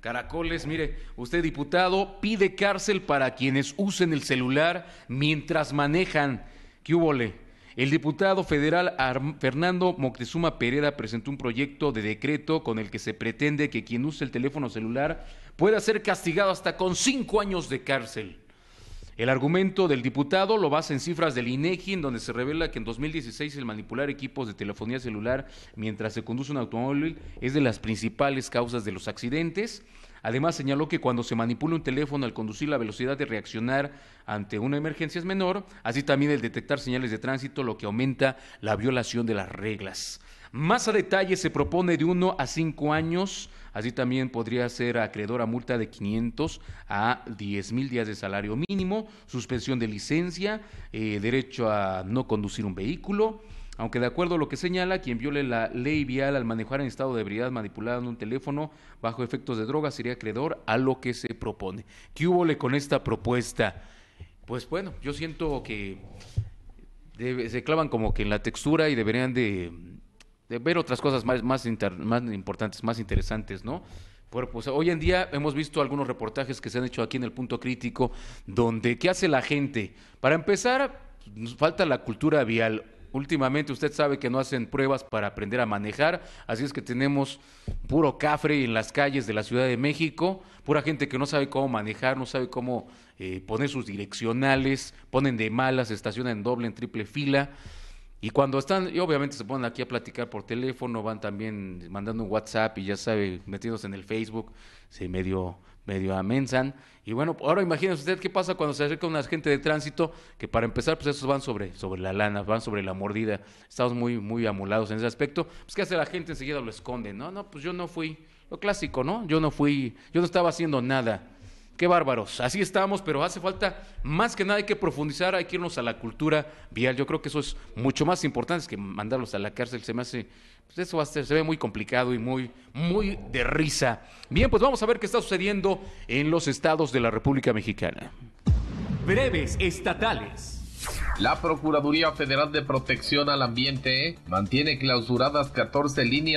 Caracoles, mire, usted diputado pide cárcel para quienes usen el celular mientras manejan. ¿Qué El diputado federal Fernando Moctezuma Pereda presentó un proyecto de decreto con el que se pretende que quien use el teléfono celular pueda ser castigado hasta con cinco años de cárcel. El argumento del diputado lo basa en cifras del INEGI, en donde se revela que en 2016 el manipular equipos de telefonía celular mientras se conduce un automóvil es de las principales causas de los accidentes. Además, señaló que cuando se manipula un teléfono al conducir, la velocidad de reaccionar ante una emergencia es menor, así también el detectar señales de tránsito, lo que aumenta la violación de las reglas. Más a detalle se propone de 1 a 5 años, así también podría ser acreedor a multa de 500 a 10 mil días de salario mínimo, suspensión de licencia, eh, derecho a no conducir un vehículo, aunque de acuerdo a lo que señala, quien viole la ley vial al manejar en estado de ebriedad en un teléfono bajo efectos de droga sería acreedor a lo que se propone. ¿Qué hubo con esta propuesta? Pues bueno, yo siento que se clavan como que en la textura y deberían de de ver otras cosas más, más, importantes, más interesantes, ¿no? pues hoy en día hemos visto algunos reportajes que se han hecho aquí en el punto crítico, donde ¿qué hace la gente? Para empezar, nos falta la cultura vial. Últimamente usted sabe que no hacen pruebas para aprender a manejar, así es que tenemos puro cafre en las calles de la Ciudad de México, pura gente que no sabe cómo manejar, no sabe cómo eh, poner sus direccionales, ponen de malas, estacionan en doble, en triple fila. Y cuando están, y obviamente se ponen aquí a platicar por teléfono, van también mandando un WhatsApp y ya sabe, metidos en el Facebook, se medio, medio amensan. Y bueno, ahora imagínense usted qué pasa cuando se acerca una gente de tránsito, que para empezar, pues esos van sobre, sobre la lana, van sobre la mordida. Estamos muy, muy amulados en ese aspecto. Pues qué hace la gente enseguida lo esconde, no, no, pues yo no fui, lo clásico, ¿no? Yo no fui, yo no estaba haciendo nada. Qué bárbaros. Así estamos, pero hace falta más que nada hay que profundizar, hay que irnos a la cultura vial. Yo creo que eso es mucho más importante que mandarlos a la cárcel. Se me hace, pues eso va a ser, se ve muy complicado y muy, muy de risa. Bien, pues vamos a ver qué está sucediendo en los estados de la República Mexicana. Breves estatales. La Procuraduría Federal de Protección al Ambiente mantiene clausuradas 14 líneas